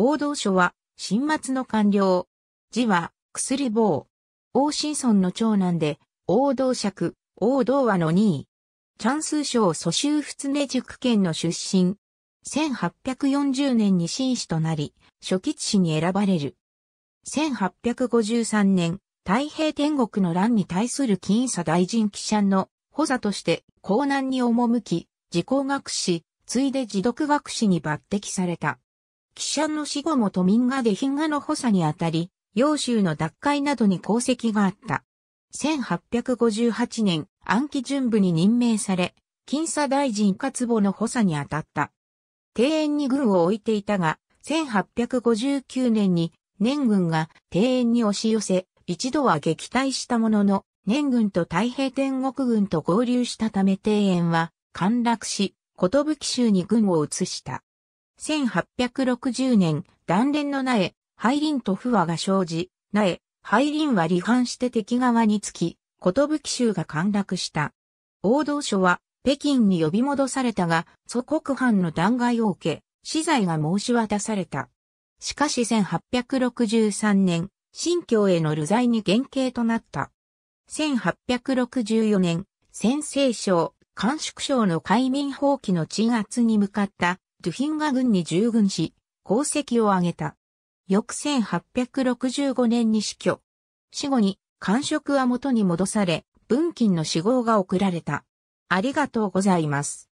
王道書は、新末の官僚。字は、薬棒。王新村の長男で、王道尺、王道和の2位。チャンス賞蘇州仏根塾県の出身。1840年に新士となり、初期士に選ばれる。1853年、太平天国の乱に対する金差大臣記者の補佐として、江南に赴き、自己学士、ついで自読学士に抜擢された。記者の死後も都民がで品画の補佐にあたり、揚州の奪回などに功績があった。1858年、暗記準部に任命され、金佐大臣活壺の補佐にあたった。庭園に軍を置いていたが、1859年に年軍が庭園に押し寄せ、一度は撃退したものの、年軍と太平天国軍と合流したため庭園は陥落し、寿州に軍を移した。1860年、断連の苗、廃林と不和が生じ、苗、廃林は離反して敵側につき、き州が陥落した。王道書は北京に呼び戻されたが、祖国藩の弾劾を受け、死罪が申し渡された。しかし1863年、新教への流罪に原型となった。1864年、先制省、官宿省の海民放棄の鎮圧に向かったドゥヒンガ軍に従軍し、功績を挙げた。翌1865年に死去。死後に、官職は元に戻され、文金の死亡が送られた。ありがとうございます。